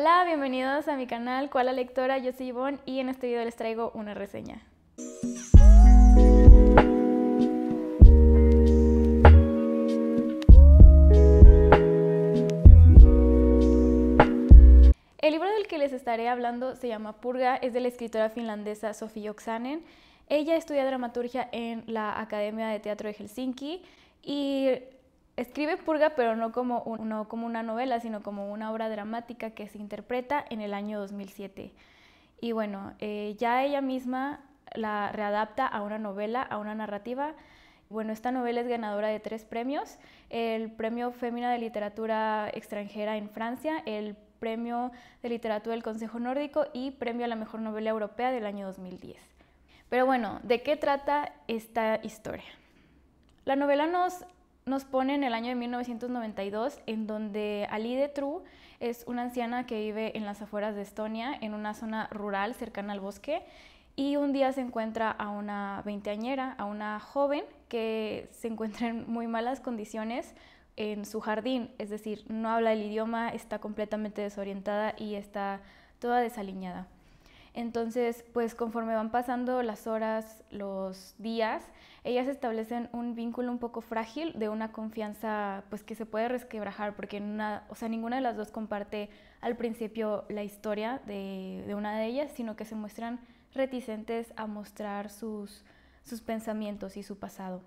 Hola, bienvenidos a mi canal Cuala Lectora, yo soy Ivonne y en este video les traigo una reseña. El libro del que les estaré hablando se llama Purga, es de la escritora finlandesa Sophie Oksanen. Ella estudia dramaturgia en la Academia de Teatro de Helsinki y Escribe Purga, pero no como, como una novela, sino como una obra dramática que se interpreta en el año 2007. Y bueno, eh, ya ella misma la readapta a una novela, a una narrativa. Bueno, esta novela es ganadora de tres premios, el Premio Fémina de Literatura Extranjera en Francia, el Premio de Literatura del Consejo Nórdico y Premio a la Mejor Novela Europea del año 2010. Pero bueno, ¿de qué trata esta historia? La novela nos nos pone en el año de 1992, en donde Alide True es una anciana que vive en las afueras de Estonia, en una zona rural cercana al bosque, y un día se encuentra a una veinteañera, a una joven que se encuentra en muy malas condiciones en su jardín, es decir, no habla el idioma, está completamente desorientada y está toda desaliñada. Entonces, pues conforme van pasando las horas, los días, ellas establecen un vínculo un poco frágil de una confianza pues que se puede resquebrajar porque una, o sea, ninguna de las dos comparte al principio la historia de, una de ellas, sino que se muestran reticentes a mostrar sus, sus pensamientos y su pasado.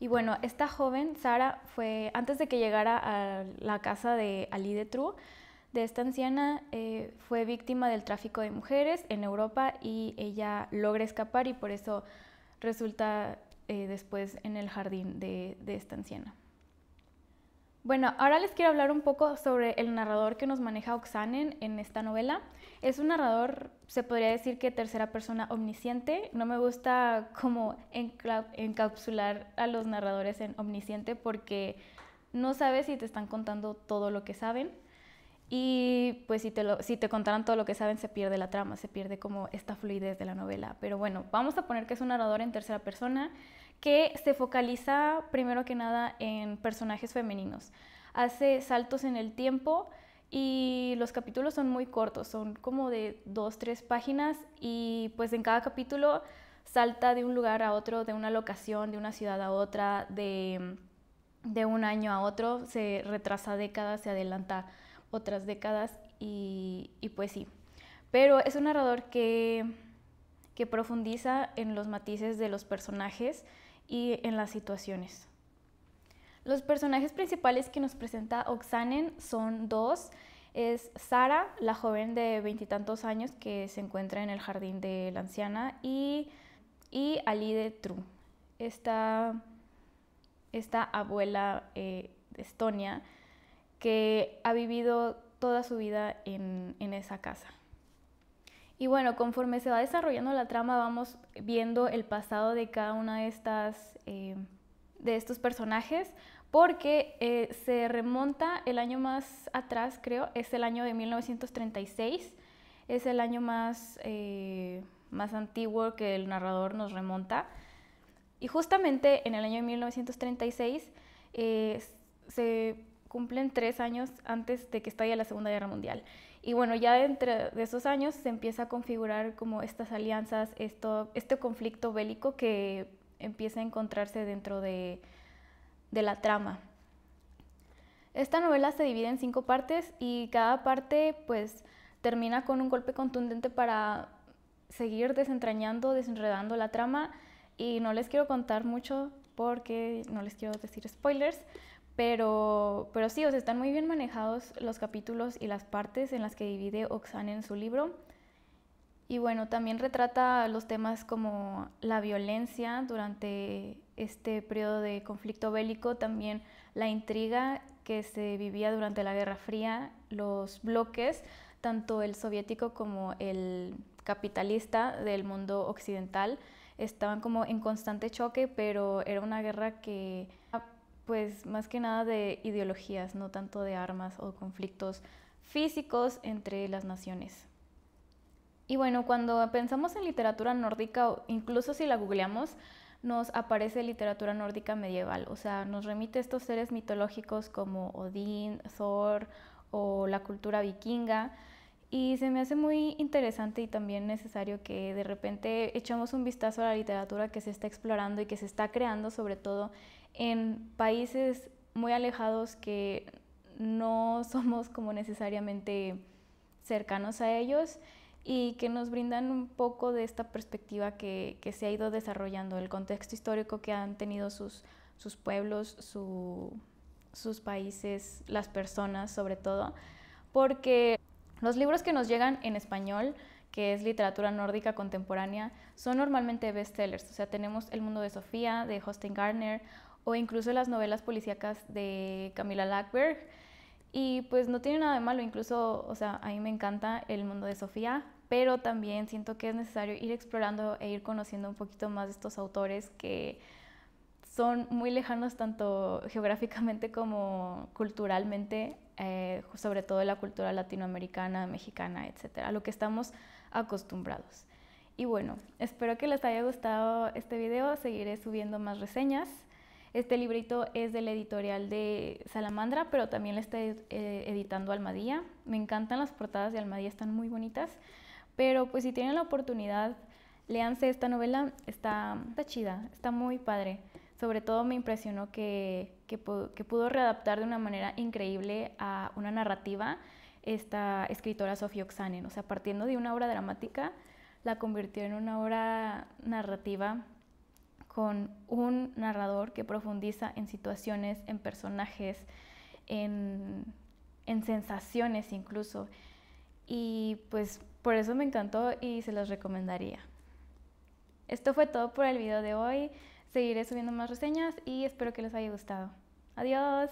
Y bueno, esta joven, Sara, fue antes de que llegara a la casa de Ali de True, de esta anciana eh, fue víctima del tráfico de mujeres en Europa y ella logra escapar y por eso resulta eh, después en el jardín de, de esta anciana. Bueno, ahora les quiero hablar un poco sobre el narrador que nos maneja Oxanen en esta novela. Es un narrador, se podría decir que tercera persona omnisciente. No me gusta como encapsular a los narradores en omnisciente porque no sabes si te están contando todo lo que saben. Y pues si te, si te contaran todo lo que saben, se pierde la trama, se pierde como esta fluidez de la novela. Pero bueno, vamos a poner que es un narrador en tercera persona que se focaliza primero que nada en personajes femeninos. Hace saltos en el tiempo y los capítulos son muy cortos, son como de dos, tres páginas y pues en cada capítulo salta de un lugar a otro, de una locación, de una ciudad a otra, de, de un año a otro, se retrasa décadas, se adelanta otras décadas y, pues sí. Pero es un narrador que, profundiza en los matices de los personajes y en las situaciones. Los personajes principales que nos presenta Oxanen son dos. Es Sara, la joven de veintitantos años que se encuentra en el jardín de la anciana, y, y Ali de Tru, esta, abuela eh, de Estonia que ha vivido toda su vida en, esa casa. Y bueno, conforme se va desarrollando la trama, vamos viendo el pasado de cada una de estas, eh, de estos personajes, porque eh, se remonta el año más atrás, creo, es el año de 1936, es el año más, eh, más antiguo que el narrador nos remonta. Y justamente en el año de 1936 se cumplen tres años antes de que estalle la Segunda Guerra Mundial. Y bueno, ya dentro de esos años se empieza a configurar como estas alianzas, esto, este conflicto bélico que empieza a encontrarse dentro de, de la trama. Esta novela se divide en cinco partes y cada parte pues termina con un golpe contundente para seguir desentrañando, desenredando la trama y no les quiero contar mucho porque no les quiero decir spoilers, pero, pero sí, están muy bien manejados los capítulos y las partes en las que divide Oxana en su libro. Y bueno, también retrata los temas como la violencia durante este periodo de conflicto bélico, también la intriga que se vivía durante la Guerra Fría, los bloques, tanto el soviético como el capitalista del mundo occidental, estaban como en constante choque, pero era una guerra que pues más que nada de ideologías, no tanto de armas o conflictos físicos entre las naciones. Y bueno, cuando pensamos en literatura nórdica, incluso si la googleamos, nos aparece literatura nórdica medieval, o sea, nos remite a estos seres mitológicos como Odín, Thor o la cultura vikinga, y se me hace muy interesante y también necesario que de repente echamos un vistazo a la literatura que se está explorando y que se está creando, sobre todo en países muy alejados que no somos como necesariamente cercanos a ellos y que nos brindan un poco de esta perspectiva que, se ha ido desarrollando, el contexto histórico que han tenido sus, sus pueblos, sus países, las personas sobre todo, porque los libros que nos llegan en español, que es literatura nórdica contemporánea, son normalmente bestsellers. O sea, tenemos El mundo de Sofía, de Hostin Gardner, o incluso las novelas policíacas de Camila Lackberg. Y pues no tiene nada de malo, incluso, o sea, a mí me encanta el mundo de Sofía, pero también siento que es necesario ir explorando e ir conociendo un poquito más de estos autores que son muy lejanos tanto geográficamente como culturalmente, eh, sobre todo la cultura latinoamericana, mexicana, etcétera, a lo que estamos acostumbrados. Y bueno, espero que les haya gustado este video, seguiré subiendo más reseñas. Este librito es del editorial de Salamandra, pero también lo está eh, editando Almadía. Me encantan las portadas de Almadía, están muy bonitas. Pero pues si tienen la oportunidad, léanse esta novela, está, está chida, está muy padre sobre todo me impresionó que, pudo readaptar de una manera increíble a una narrativa esta escritora Sofía Oxanen. O sea, partiendo de una obra dramática, la convirtió en una obra narrativa con un narrador que profundiza en situaciones, en personajes, en, en sensaciones incluso. Y pues por eso me encantó y se los recomendaría. Esto fue todo por el video de hoy seguiré subiendo más reseñas y espero que les haya gustado. Adiós.